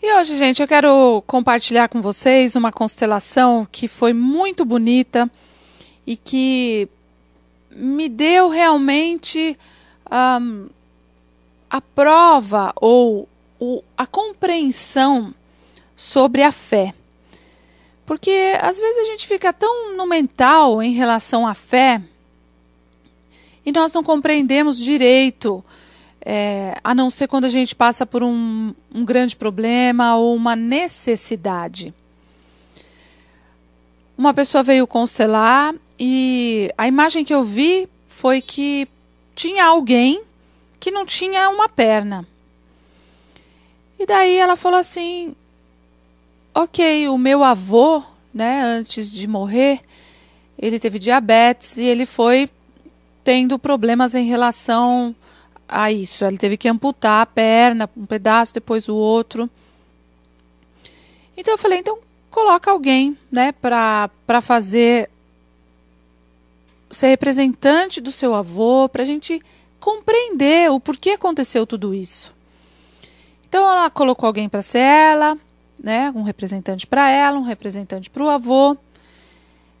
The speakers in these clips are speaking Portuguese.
E hoje, gente, eu quero compartilhar com vocês uma constelação que foi muito bonita e que me deu realmente um, a prova ou o, a compreensão sobre a fé. Porque às vezes a gente fica tão no mental em relação à fé e nós não compreendemos direito é, a não ser quando a gente passa por um, um grande problema ou uma necessidade. Uma pessoa veio constelar e a imagem que eu vi foi que tinha alguém que não tinha uma perna. E daí ela falou assim: "OK, o meu avô, né, antes de morrer, ele teve diabetes e ele foi tendo problemas em relação a ah, isso. Ele teve que amputar a perna, um pedaço, depois o outro. Então eu falei, então coloca alguém, né, para fazer ser representante do seu avô, para a gente compreender o porquê aconteceu tudo isso. Então ela colocou alguém para ser ela, né, um representante para ela, um representante para o avô.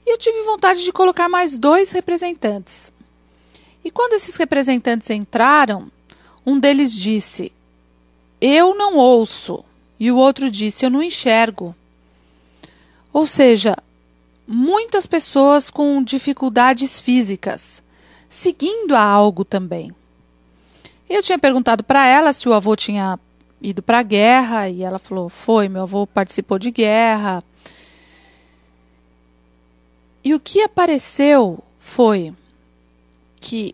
E eu tive vontade de colocar mais dois representantes. E quando esses representantes entraram, um deles disse: Eu não ouço. E o outro disse: Eu não enxergo. Ou seja, muitas pessoas com dificuldades físicas, seguindo a algo também. Eu tinha perguntado para ela se o avô tinha ido para a guerra e ela falou: Foi, meu avô participou de guerra. E o que apareceu foi que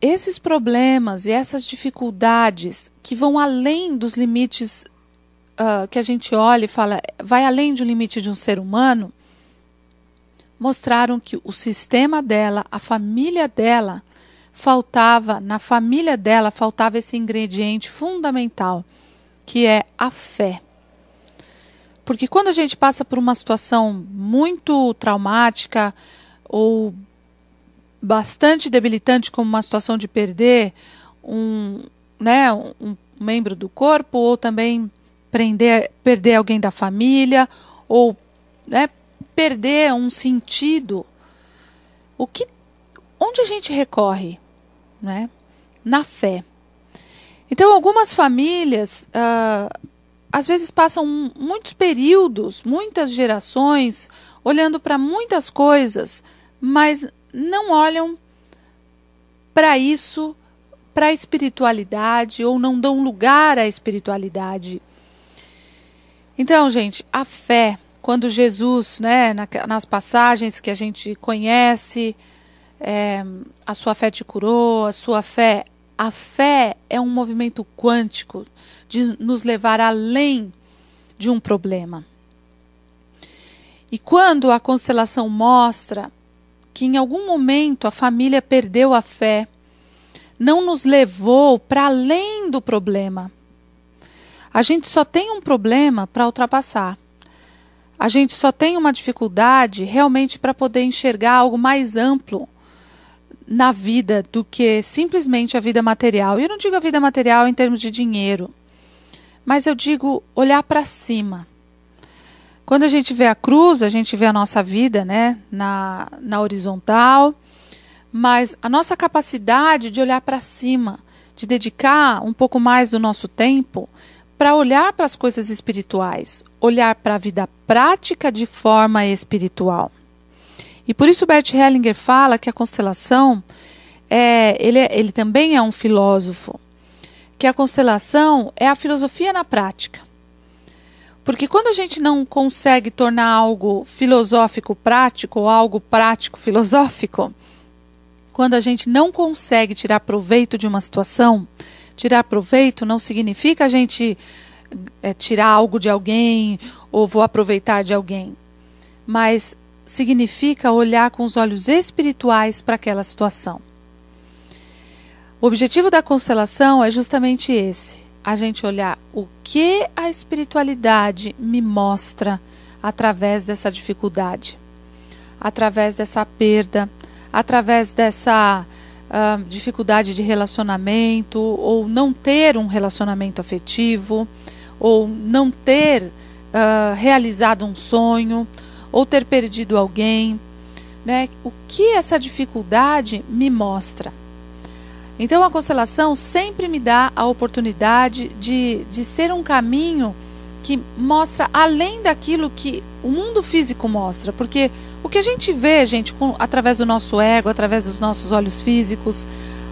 esses problemas e essas dificuldades que vão além dos limites uh, que a gente olha e fala, vai além do limite de um ser humano, mostraram que o sistema dela, a família dela, faltava, na família dela, faltava esse ingrediente fundamental, que é a fé. Porque quando a gente passa por uma situação muito traumática ou bastante debilitante, como uma situação de perder um, né, um membro do corpo, ou também prender, perder alguém da família, ou né, perder um sentido, o que, onde a gente recorre? Né? Na fé. Então, algumas famílias ah, às vezes passam muitos períodos, muitas gerações, olhando para muitas coisas, mas não olham para isso, para a espiritualidade ou não dão lugar à espiritualidade. Então, gente, a fé, quando Jesus, né, nas passagens que a gente conhece, é, a sua fé te curou, a sua fé. A fé é um movimento quântico de nos levar além de um problema. E quando a constelação mostra que em algum momento a família perdeu a fé, não nos levou para além do problema. A gente só tem um problema para ultrapassar. A gente só tem uma dificuldade realmente para poder enxergar algo mais amplo na vida do que simplesmente a vida material. E eu não digo a vida material em termos de dinheiro, mas eu digo olhar para cima quando a gente vê a cruz, a gente vê a nossa vida né, na, na horizontal, mas a nossa capacidade de olhar para cima, de dedicar um pouco mais do nosso tempo para olhar para as coisas espirituais, olhar para a vida prática de forma espiritual. E por isso Bert Hellinger fala que a constelação é, ele, é, ele também é um filósofo, que a constelação é a filosofia na prática. Porque quando a gente não consegue tornar algo filosófico prático ou algo prático filosófico, quando a gente não consegue tirar proveito de uma situação, tirar proveito não significa a gente é, tirar algo de alguém ou vou aproveitar de alguém, mas significa olhar com os olhos espirituais para aquela situação. O objetivo da constelação é justamente esse: a gente olhar o que a espiritualidade me mostra através dessa dificuldade, através dessa perda, através dessa uh, dificuldade de relacionamento, ou não ter um relacionamento afetivo, ou não ter uh, realizado um sonho, ou ter perdido alguém. Né? O que essa dificuldade me mostra? Então a constelação sempre me dá a oportunidade de, de ser um caminho que mostra além daquilo que o mundo físico mostra, porque o que a gente vê, gente, com, através do nosso ego, através dos nossos olhos físicos,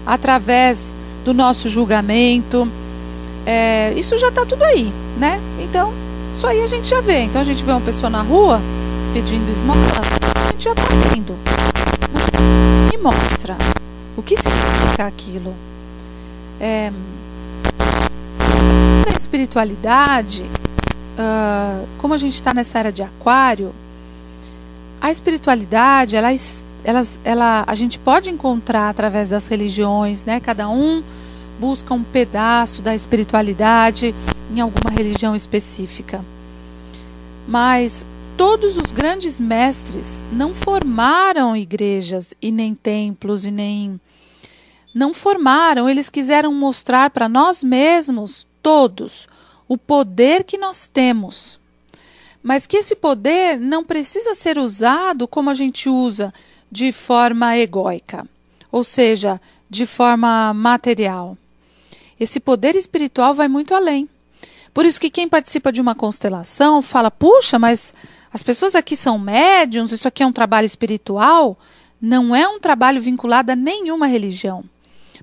através do nosso julgamento, é, isso já está tudo aí, né? Então, isso aí a gente já vê. Então a gente vê uma pessoa na rua pedindo esmola, a gente já está vendo. E mostra. O que significa aquilo? É, a espiritualidade, uh, como a gente está nessa era de aquário, a espiritualidade, ela, ela, ela, a gente pode encontrar através das religiões, né? Cada um busca um pedaço da espiritualidade em alguma religião específica. Mas todos os grandes mestres não formaram igrejas e nem templos e nem não formaram, eles quiseram mostrar para nós mesmos, todos, o poder que nós temos. Mas que esse poder não precisa ser usado como a gente usa, de forma egóica, ou seja, de forma material. Esse poder espiritual vai muito além. Por isso que quem participa de uma constelação fala: "Puxa, mas as pessoas aqui são médiums, isso aqui é um trabalho espiritual". Não é um trabalho vinculado a nenhuma religião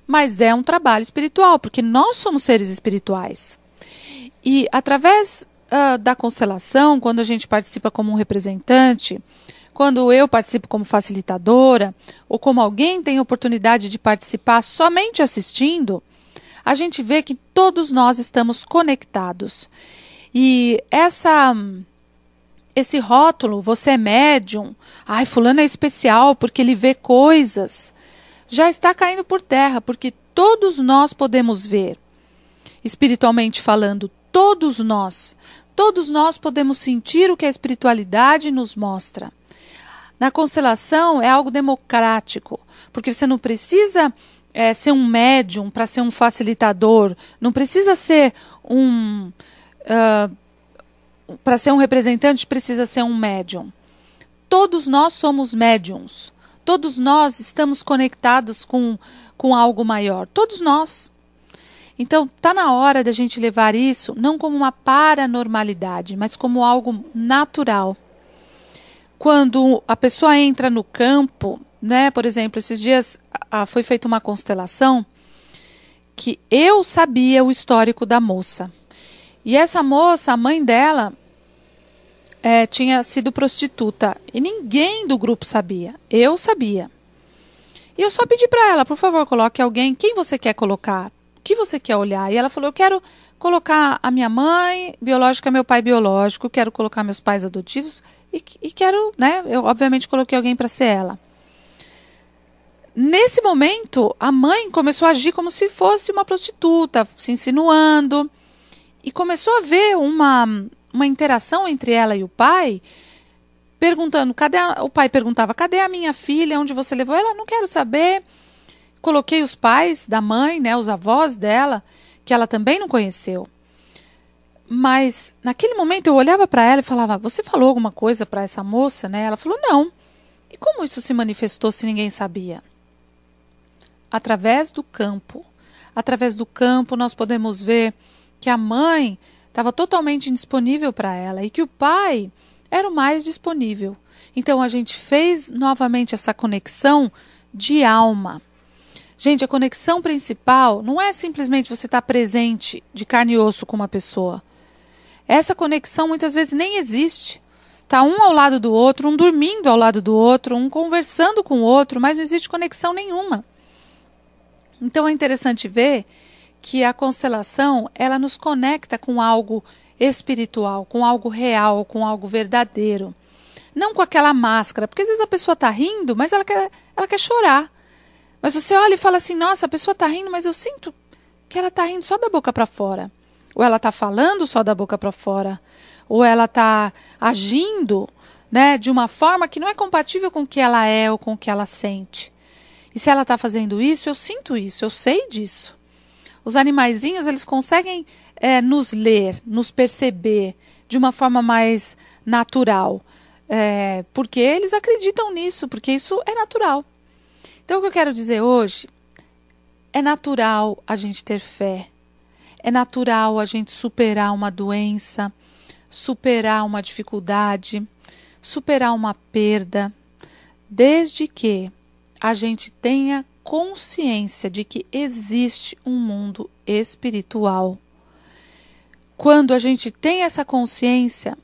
mas é um trabalho espiritual, porque nós somos seres espirituais. E através uh, da constelação, quando a gente participa como um representante, quando eu participo como facilitadora, ou como alguém tem oportunidade de participar somente assistindo, a gente vê que todos nós estamos conectados. E essa esse rótulo, você é médium, ai, fulano é especial porque ele vê coisas já está caindo por terra, porque todos nós podemos ver. Espiritualmente falando, todos nós, todos nós podemos sentir o que a espiritualidade nos mostra. Na constelação é algo democrático, porque você não precisa é, ser um médium para ser um facilitador, não precisa ser um. Uh, para ser um representante, precisa ser um médium. Todos nós somos médiums. Todos nós estamos conectados com, com algo maior. Todos nós. Então, está na hora da gente levar isso não como uma paranormalidade, mas como algo natural. Quando a pessoa entra no campo, né? Por exemplo, esses dias foi feita uma constelação que eu sabia o histórico da moça. E essa moça, a mãe dela, é, tinha sido prostituta e ninguém do grupo sabia. Eu sabia. E eu só pedi para ela, por favor, coloque alguém. Quem você quer colocar? O que você quer olhar? E ela falou: Eu quero colocar a minha mãe biológica, é meu pai biológico, quero colocar meus pais adotivos e, e quero, né? Eu obviamente coloquei alguém para ser ela. Nesse momento, a mãe começou a agir como se fosse uma prostituta, se insinuando e começou a ver uma uma interação entre ela e o pai, perguntando, cadê a... o pai perguntava, cadê a minha filha, onde você levou ela? Não quero saber. Coloquei os pais da mãe, né, os avós dela, que ela também não conheceu. Mas naquele momento eu olhava para ela e falava: "Você falou alguma coisa para essa moça, né?" Ela falou: "Não". E como isso se manifestou se ninguém sabia? Através do campo. Através do campo nós podemos ver que a mãe estava totalmente indisponível para ela e que o pai era o mais disponível. Então a gente fez novamente essa conexão de alma. Gente, a conexão principal não é simplesmente você estar tá presente de carne e osso com uma pessoa. Essa conexão muitas vezes nem existe. Tá um ao lado do outro, um dormindo ao lado do outro, um conversando com o outro, mas não existe conexão nenhuma. Então é interessante ver que a constelação ela nos conecta com algo espiritual, com algo real, com algo verdadeiro. Não com aquela máscara, porque às vezes a pessoa está rindo, mas ela quer, ela quer chorar. Mas você olha e fala assim: nossa, a pessoa está rindo, mas eu sinto que ela está rindo só da boca para fora. Ou ela está falando só da boca para fora. Ou ela está agindo né, de uma forma que não é compatível com o que ela é ou com o que ela sente. E se ela está fazendo isso, eu sinto isso, eu sei disso os animaizinhos eles conseguem é, nos ler, nos perceber de uma forma mais natural, é, porque eles acreditam nisso, porque isso é natural. Então, o que eu quero dizer hoje é natural a gente ter fé, é natural a gente superar uma doença, superar uma dificuldade, superar uma perda, desde que a gente tenha consciência de que existe um mundo espiritual. Quando a gente tem essa consciência,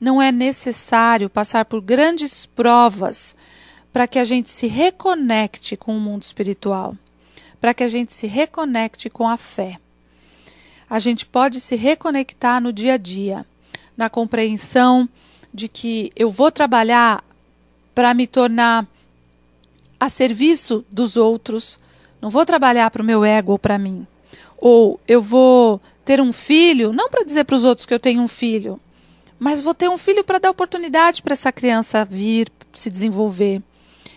não é necessário passar por grandes provas para que a gente se reconecte com o mundo espiritual, para que a gente se reconecte com a fé. A gente pode se reconectar no dia a dia, na compreensão de que eu vou trabalhar para me tornar a serviço dos outros. Não vou trabalhar para o meu ego ou para mim. Ou eu vou ter um filho, não para dizer para os outros que eu tenho um filho, mas vou ter um filho para dar oportunidade para essa criança vir se desenvolver.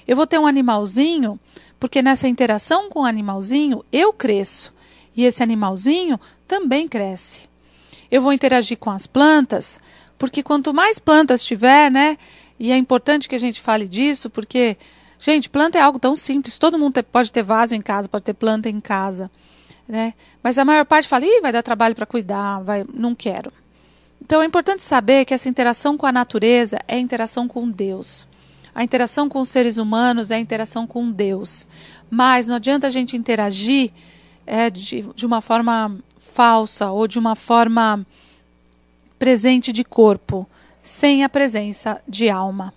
Eu vou ter um animalzinho, porque nessa interação com o animalzinho eu cresço e esse animalzinho também cresce. Eu vou interagir com as plantas, porque quanto mais plantas tiver, né? E é importante que a gente fale disso, porque Gente, planta é algo tão simples. Todo mundo pode ter vaso em casa, pode ter planta em casa. Né? Mas a maior parte fala, Ih, vai dar trabalho para cuidar, vai, não quero. Então é importante saber que essa interação com a natureza é a interação com Deus. A interação com os seres humanos é a interação com Deus. Mas não adianta a gente interagir é, de, de uma forma falsa ou de uma forma presente de corpo, sem a presença de alma.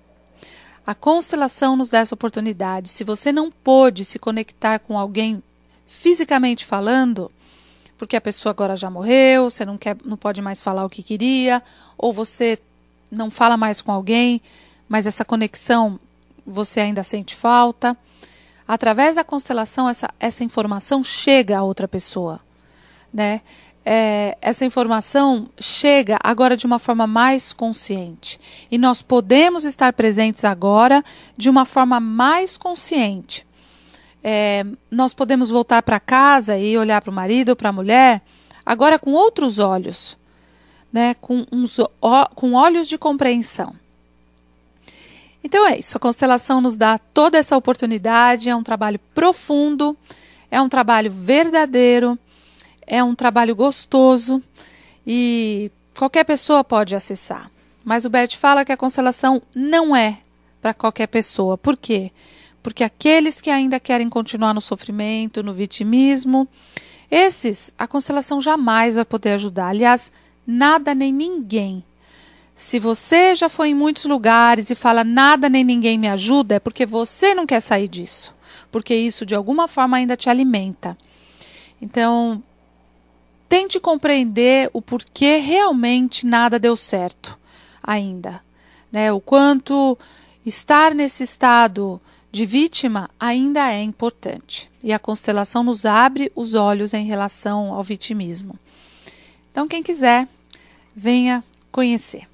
A constelação nos dá essa oportunidade. Se você não pôde se conectar com alguém fisicamente falando, porque a pessoa agora já morreu, você não, quer, não pode mais falar o que queria, ou você não fala mais com alguém, mas essa conexão você ainda sente falta. Através da constelação, essa, essa informação chega a outra pessoa. Né? é, essa informação chega agora de uma forma mais consciente. E nós podemos estar presentes agora de uma forma mais consciente. É, nós podemos voltar para casa e olhar para o marido ou para a mulher agora com outros olhos, né? com, uns, ó, com olhos de compreensão. Então é isso, a constelação nos dá toda essa oportunidade, é um trabalho profundo, é um trabalho verdadeiro é um trabalho gostoso e qualquer pessoa pode acessar. Mas o Bert fala que a constelação não é para qualquer pessoa. Por quê? Porque aqueles que ainda querem continuar no sofrimento, no vitimismo, esses a constelação jamais vai poder ajudar. Aliás, nada nem ninguém. Se você já foi em muitos lugares e fala nada nem ninguém me ajuda, é porque você não quer sair disso. Porque isso de alguma forma ainda te alimenta. Então, Tente compreender o porquê realmente nada deu certo ainda. Né? O quanto estar nesse estado de vítima ainda é importante. E a constelação nos abre os olhos em relação ao vitimismo. Então, quem quiser, venha conhecer.